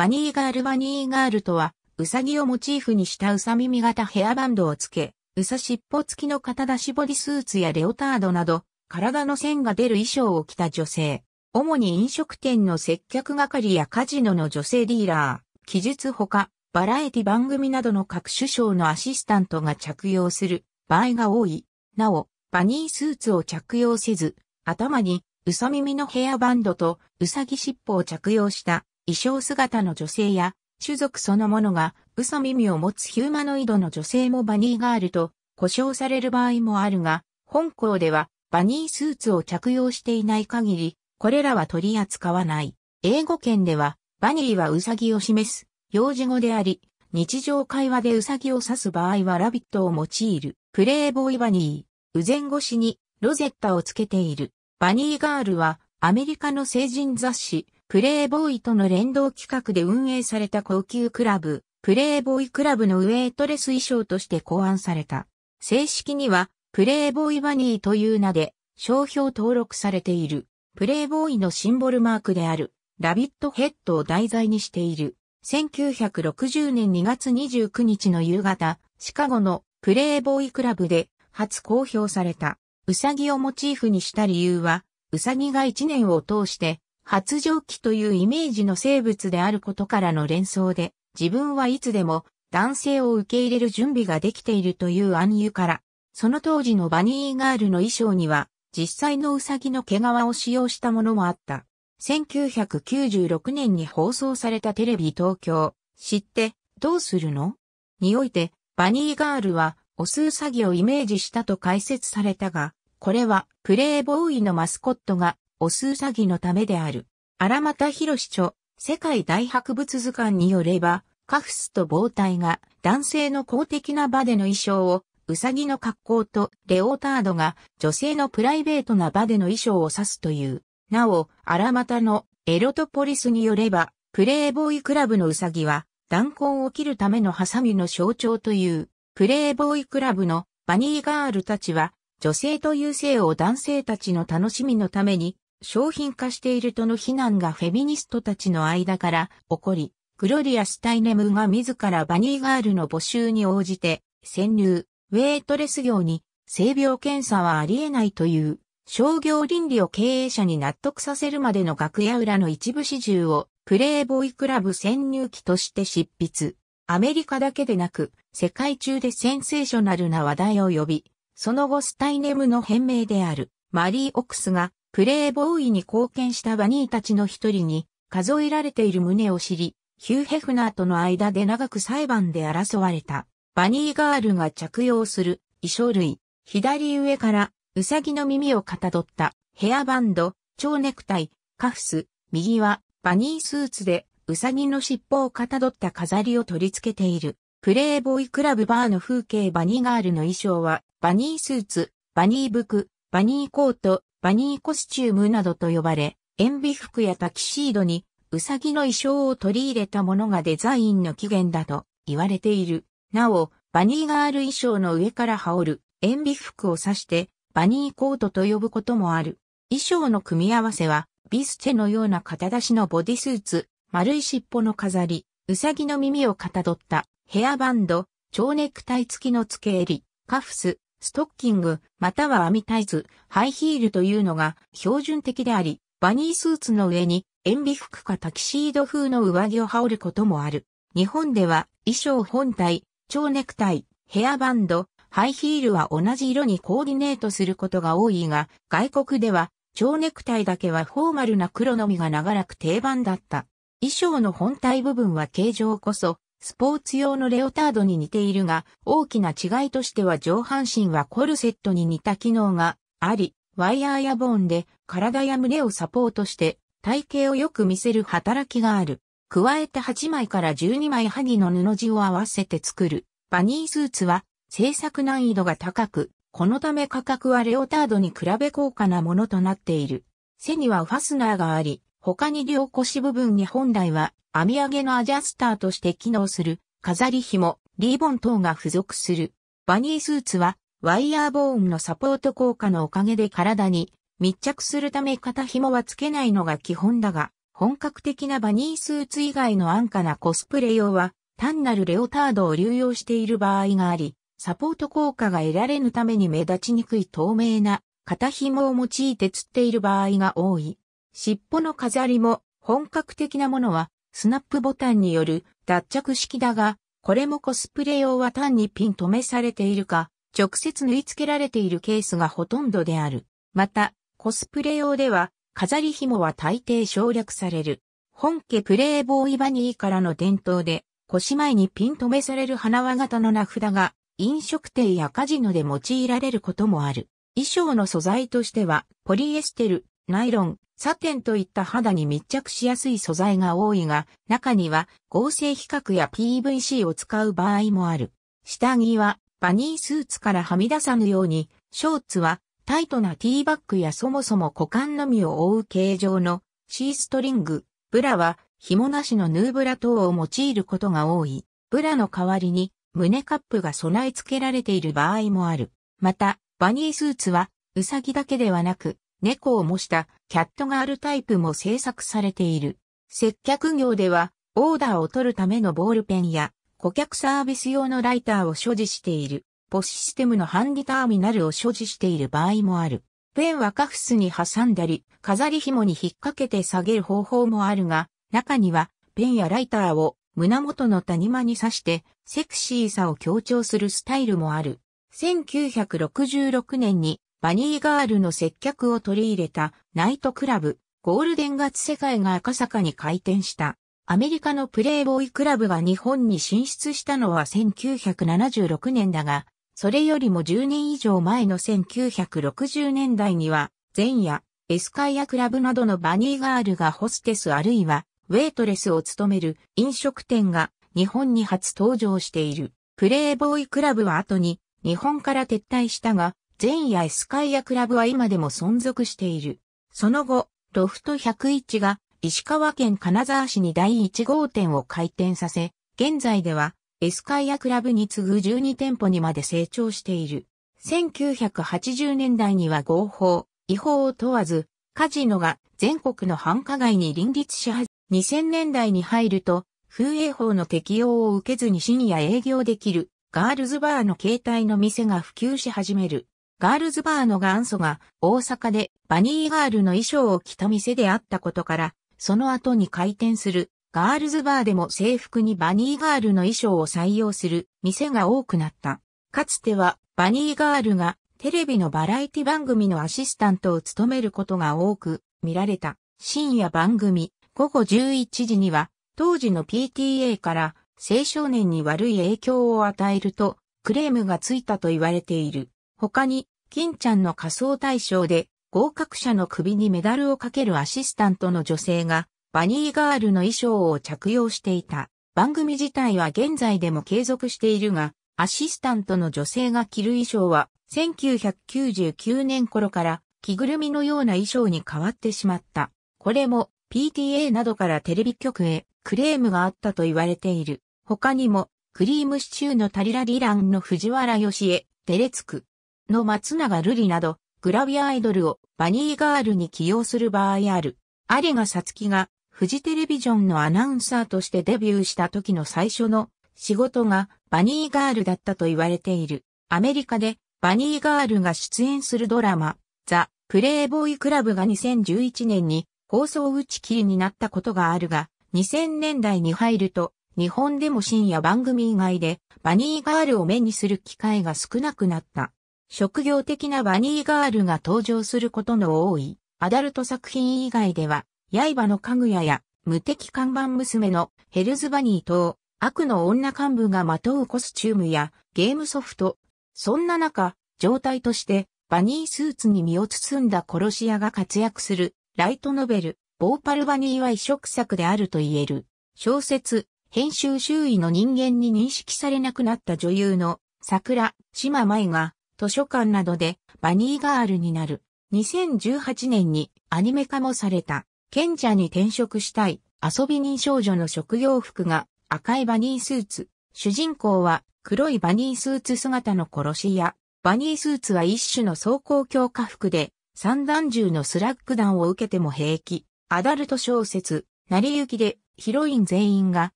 バニーガールバニーガールとは、ウサギをモチーフにしたウサ耳型ヘアバンドをつけ、ウサ尻尾付きの肩出しボディスーツやレオタードなど、体の線が出る衣装を着た女性。主に飲食店の接客係やカジノの女性ディーラー、記述ほか、バラエティ番組などの各種賞のアシスタントが着用する場合が多い。なお、バニースーツを着用せず、頭に、ウサ耳のヘアバンドとウサギ尻尾を着用した衣装姿の女性や、種族そのものが嘘耳を持つヒューマノイドの女性もバニーガールと呼称される場合もあるが、本校ではバニースーツを着用していない限り、これらは取り扱わない。英語圏では、バニーはウサギを示す、幼児語であり、日常会話でウサギを指す場合はラビットを用いる。プレイボーイバニー、右前越しにロゼッタをつけている。バニーガールはアメリカの成人雑誌、プレイボーイとの連動企画で運営された高級クラブ、プレイボーイクラブのウェイトレス衣装として考案された。正式には、プレイボーイバニーという名で、商標登録されている。プレイボーイのシンボルマークである、ラビットヘッドを題材にしている。1960年2月29日の夕方、シカゴのプレイボーイクラブで初公表された。ウサギをモチーフにした理由は、ウサギが1年を通して発情期というイメージの生物であることからの連想で、自分はいつでも男性を受け入れる準備ができているという暗喩から、その当時のバニーガールの衣装には、実際のウサギの毛皮を使用したものもあった。1996年に放送されたテレビ東京、知ってどうするのにおいて、バニーガールは、オスウサギをイメージしたと解説されたが、これはプレイボーイのマスコットがオスウサギのためである。荒又博著、世界大博物図鑑によれば、カフスと棒体が男性の公的な場での衣装を、ウサギの格好とレオタードが女性のプライベートな場での衣装を指すという。なお、荒又のエロトポリスによれば、プレイボーイクラブのウサギは、弾痕を切るためのハサミの象徴という、プレイボーイクラブのバニーガールたちは、女性という性を男性たちの楽しみのために商品化しているとの非難がフェミニストたちの間から起こり、グロリア・スタイネムが自らバニーガールの募集に応じて、潜入、ウェイトレス業に性病検査はありえないという商業倫理を経営者に納得させるまでの楽屋裏の一部始終をプレイボーイクラブ潜入機として執筆。アメリカだけでなく世界中でセンセーショナルな話題を呼び、その後スタイネムの変名であるマリー・オックスがプレイボーイに貢献したバニーたちの一人に数えられている旨を知り、ヒュー・ヘフナーとの間で長く裁判で争われた。バニーガールが着用する衣装類、左上からウサギの耳をかたどったヘアバンド、蝶ネクタイ、カフス、右はバニースーツでウサギの尻尾をかたどった飾りを取り付けている。プレイボーイクラブバーの風景バニーガールの衣装はバニースーツ、バニーブク、バニーコート、バニーコスチュームなどと呼ばれ、塩ビ服やタキシードに、ウサギの衣装を取り入れたものがデザインの起源だと言われている。なお、バニーガール衣装の上から羽織る塩ビ服を指して、バニーコートと呼ぶこともある。衣装の組み合わせは、ビスチェのような肩出しのボディスーツ、丸い尻尾の飾り、ウサギの耳をかたどったヘアバンド、蝶ネクタイ付きの付け襟、カフス、ストッキング、または網タイツ、ハイヒールというのが標準的であり、バニースーツの上に塩ビ服かタキシード風の上着を羽織ることもある。日本では衣装本体、蝶ネクタイ、ヘアバンド、ハイヒールは同じ色にコーディネートすることが多いが、外国では蝶ネクタイだけはフォーマルな黒のみが長らく定番だった。衣装の本体部分は形状こそスポーツ用のレオタードに似ているが、大きな違いとしては上半身はコルセットに似た機能があり、ワイヤーやボーンで体や胸をサポートして体型をよく見せる働きがある。加えて8枚から12枚萩の布地を合わせて作るバニースーツは制作難易度が高く、このため価格はレオタードに比べ高価なものとなっている。背にはファスナーがあり、他に両腰部分に本来は編み上げのアジャスターとして機能する飾り紐、リーボン等が付属する。バニースーツはワイヤーボーンのサポート効果のおかげで体に密着するため肩紐はつけないのが基本だが、本格的なバニースーツ以外の安価なコスプレ用は単なるレオタードを流用している場合があり、サポート効果が得られぬために目立ちにくい透明な肩紐を用いて釣っている場合が多い。尻尾の飾りも本格的なものはスナップボタンによる脱着式だが、これもコスプレ用は単にピン止めされているか、直接縫い付けられているケースがほとんどである。また、コスプレ用では、飾り紐は大抵省略される。本家プレイボーイバニーからの伝統で、腰前にピン止めされる花輪型の名札が、飲食店やカジノで用いられることもある。衣装の素材としては、ポリエステル、ナイロン、サテンといった肌に密着しやすい素材が多いが、中には合成比較や PVC を使う場合もある。下着はバニースーツからはみ出さぬように、ショーツはタイトなティーバッグやそもそも股間のみを覆う形状のシーストリング、ブラは紐なしのヌーブラ等を用いることが多い。ブラの代わりに胸カップが備え付けられている場合もある。また、バニースーツは、うさぎだけではなく、猫を模したキャットガールタイプも制作されている。接客業では、オーダーを取るためのボールペンや、顧客サービス用のライターを所持している、ポシステムのハンディターミナルを所持している場合もある。ペンはカフスに挟んだり、飾り紐に引っ掛けて下げる方法もあるが、中には、ペンやライターを胸元の谷間に刺して、セクシーさを強調するスタイルもある。1966年にバニーガールの接客を取り入れたナイトクラブ、ゴールデンガツ世界が赤坂に開店した。アメリカのプレイボーイクラブが日本に進出したのは1976年だが、それよりも10年以上前の1960年代には、前夜、エスカイアクラブなどのバニーガールがホステスあるいは、ウェイトレスを務める飲食店が日本に初登場している。プレイボーイクラブは後に日本から撤退したが、前夜エスカイアクラブは今でも存続している。その後、ロフト101が石川県金沢市に第1号店を開店させ、現在ではエスカイアクラブに次ぐ12店舗にまで成長している。1980年代には合法、違法を問わず、カジノが全国の繁華街に林立し始め、2000年代に入ると、風営法の適用を受けずに深夜営業できる、ガールズバーの携帯の店が普及し始める。ガールズバーの元祖が大阪でバニーガールの衣装を着た店であったことから、その後に開店するガールズバーでも制服にバニーガールの衣装を採用する店が多くなった。かつてはバニーガールがテレビのバラエティ番組のアシスタントを務めることが多く見られた深夜番組午後11時には当時の PTA から青少年に悪い影響を与えるとクレームがついたと言われている。他に、金ちゃんの仮装対象で、合格者の首にメダルをかけるアシスタントの女性が、バニーガールの衣装を着用していた。番組自体は現在でも継続しているが、アシスタントの女性が着る衣装は、1999年頃から着ぐるみのような衣装に変わってしまった。これも PTA などからテレビ局へクレームがあったと言われている。他にも、クリームシチューのタリラリランの藤原義恵、テレツク、の松永瑠璃など、グラビアアイドルをバニーガールに起用する場合ある。有賀さつきが、フジテレビジョンのアナウンサーとしてデビューした時の最初の仕事がバニーガールだったと言われている。アメリカでバニーガールが出演するドラマ、ザ・プレイボーイクラブが2011年に放送打ち切りになったことがあるが、2000年代に入ると、日本でも深夜番組以外でバニーガールを目にする機会が少なくなった。職業的なバニーガールが登場することの多い、アダルト作品以外では、刃の家具屋や、無敵看板娘のヘルズバニーと、悪の女幹部がまとうコスチュームや、ゲームソフト。そんな中、状態として、バニースーツに身を包んだ殺し屋が活躍する、ライトノベル、ボーパルバニーは異色作であると言える。小説、編集周囲の人間に認識されなくなった女優の、桜、島舞が、図書館などでバニーガールになる。2018年にアニメ化もされた、賢者に転職したい遊び人少女の職業服が赤いバニースーツ。主人公は黒いバニースーツ姿の殺し屋。バニースーツは一種の装甲強化服で、三段銃のスラッグ弾を受けても平気。アダルト小説、成り行きでヒロイン全員が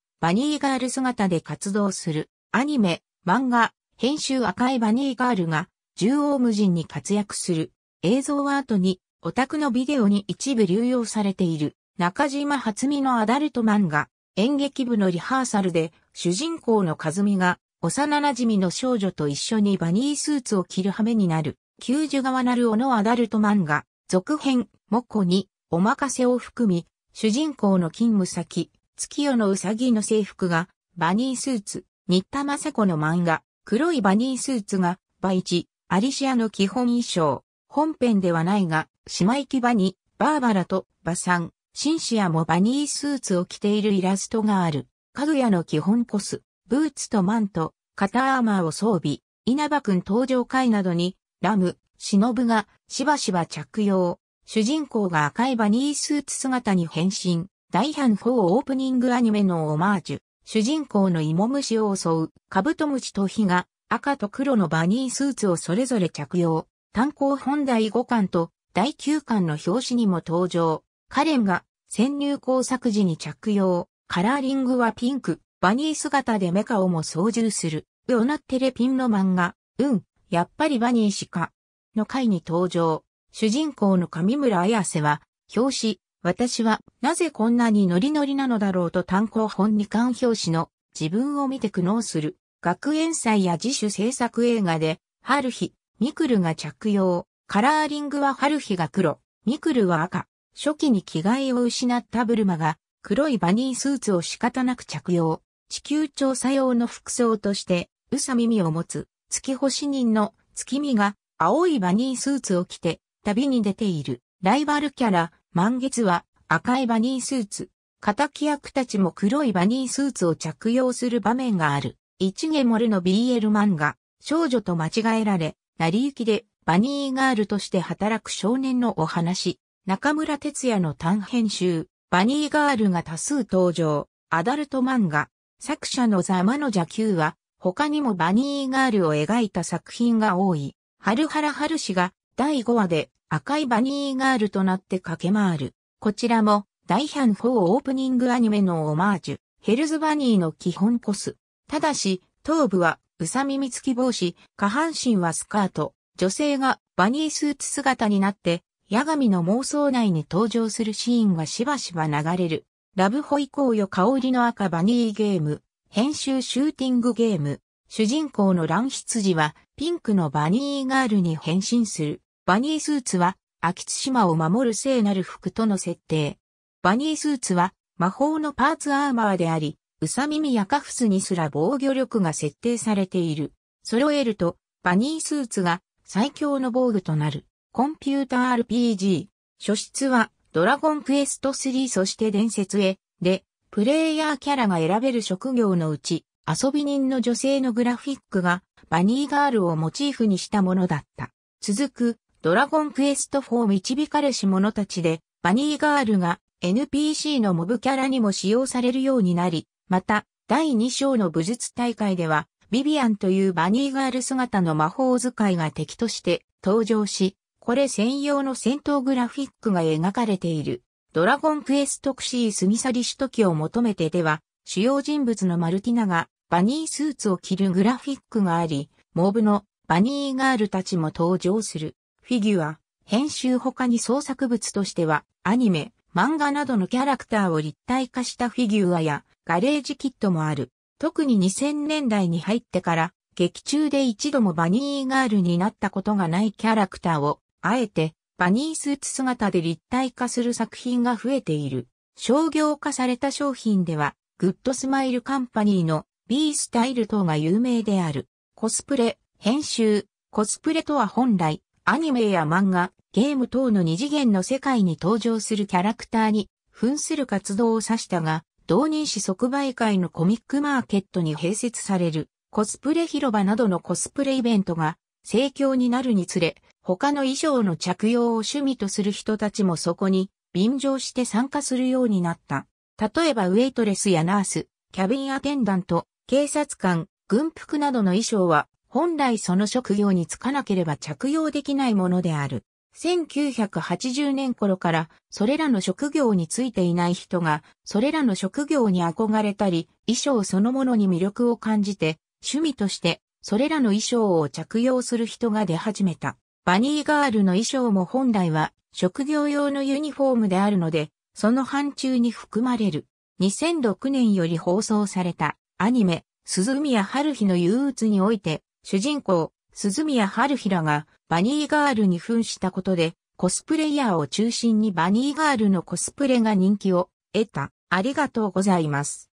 バニーガール姿で活動する。アニメ、漫画、編集赤いバニーガールが縦横無尽に活躍する。映像は後にオタクのビデオに一部流用されている中島初美のアダルト漫画演劇部のリハーサルで主人公の和美が幼馴染の少女と一緒にバニースーツを着る羽目になる救助側なるおのアダルト漫画続編モコにおまかせを含み主人公の勤務先月夜のうさぎの制服がバニースーツ新田正子の漫画黒いバニースーツがイチ、アリシアの基本衣装、本編ではないが、姉妹木場に、バーバラと、バサン、シンシアもバニースーツを着ているイラストがある。かぐやの基本コス、ブーツとマント、肩アーマーを装備、稲葉くん登場回などに、ラム、忍がしばしば着用。主人公が赤いバニースーツ姿に変身。大半4オープニングアニメのオマージュ。主人公の芋虫を襲うカブトムシと火が赤と黒のバニースーツをそれぞれ着用。単行本第5巻と第9巻の表紙にも登場。カレンが潜入工作時に着用。カラーリングはピンク。バニー姿でメカをも操縦する。ウオナテレピンの漫画。うん、やっぱりバニーしか。の回に登場。主人公の上村綾瀬は、表紙、私はなぜこんなにノリノリなのだろうと単行本2巻表紙の自分を見て苦悩する。学園祭や自主制作映画で、春日、ミクルが着用、カラーリングは春日が黒、ミクルは赤、初期に着替えを失ったブルマが、黒いバニースーツを仕方なく着用、地球調査用の服装として、うさ耳を持つ、月星人の月見が、青いバニースーツを着て、旅に出ている。ライバルキャラ、満月は、赤いバニースーツ。仇役たちも黒いバニースーツを着用する場面がある。一毛モルの BL 漫画、少女と間違えられ、成り行きでバニーガールとして働く少年のお話、中村哲也の短編集、バニーガールが多数登場、アダルト漫画、作者のザ・マノジャ Q は、他にもバニーガールを描いた作品が多い。ラハル氏が第5話で赤いバニーガールとなって駆け回る。こちらも、大半4オープニングアニメのオマージュ、ヘルズバニーの基本コス。ただし、頭部は、うさ耳付き帽子、下半身はスカート、女性がバニースーツ姿になって、矢神の妄想内に登場するシーンがしばしば流れる。ラブホイコーよ香りの赤バニーゲーム、編集シューティングゲーム、主人公の乱羊はピンクのバニーガールに変身する。バニースーツは、秋津島を守る聖なる服との設定。バニースーツは、魔法のパーツアーマーであり、ウサみやカフスにすら防御力が設定されている。揃えると、バニースーツが最強の防具となる。コンピューター RPG。初出は、ドラゴンクエスト3そして伝説へ、で、プレイヤーキャラが選べる職業のうち、遊び人の女性のグラフィックがバニーガールをモチーフにしたものだった。続く、ドラゴンクエスト4導かれし者たちで、バニーガールが NPC のモブキャラにも使用されるようになり、また、第2章の武術大会では、ビビアンというバニーガール姿の魔法使いが敵として登場し、これ専用の戦闘グラフィックが描かれている。ドラゴンクエストクシースミサリシュトキを求めてでは、主要人物のマルティナがバニースーツを着るグラフィックがあり、モブのバニーガールたちも登場する。フィギュア、編集他に創作物としては、アニメ、漫画などのキャラクターを立体化したフィギュアやガレージキットもある。特に2000年代に入ってから劇中で一度もバニーガールになったことがないキャラクターを、あえてバニースーツ姿で立体化する作品が増えている。商業化された商品では、グッドスマイルカンパニーの B スタイル等が有名である。コスプレ、編集、コスプレとは本来、アニメや漫画、ゲーム等の二次元の世界に登場するキャラクターに扮する活動を指したが、同人誌即売会のコミックマーケットに併設されるコスプレ広場などのコスプレイベントが盛況になるにつれ、他の衣装の着用を趣味とする人たちもそこに便乗して参加するようになった。例えばウェイトレスやナース、キャビンアテンダント、警察官、軍服などの衣装は本来その職業に就かなければ着用できないものである。1980年頃からそれらの職業についていない人がそれらの職業に憧れたり衣装そのものに魅力を感じて趣味としてそれらの衣装を着用する人が出始めた。バニーガールの衣装も本来は職業用のユニフォームであるのでその範疇に含まれる。2006年より放送されたアニメ鈴宮春日の憂鬱において主人公鈴宮春日らがバニーガールに扮したことで、コスプレイヤーを中心にバニーガールのコスプレが人気を得た。ありがとうございます。